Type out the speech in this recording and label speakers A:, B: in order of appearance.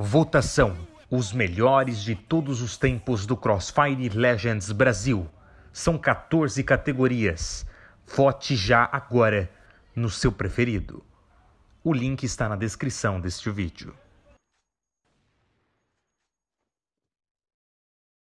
A: Votação: Os melhores de todos os tempos do Crossfire Legends Brasil. São 14 categorias. Vote já agora no seu preferido. O link está na descrição deste vídeo.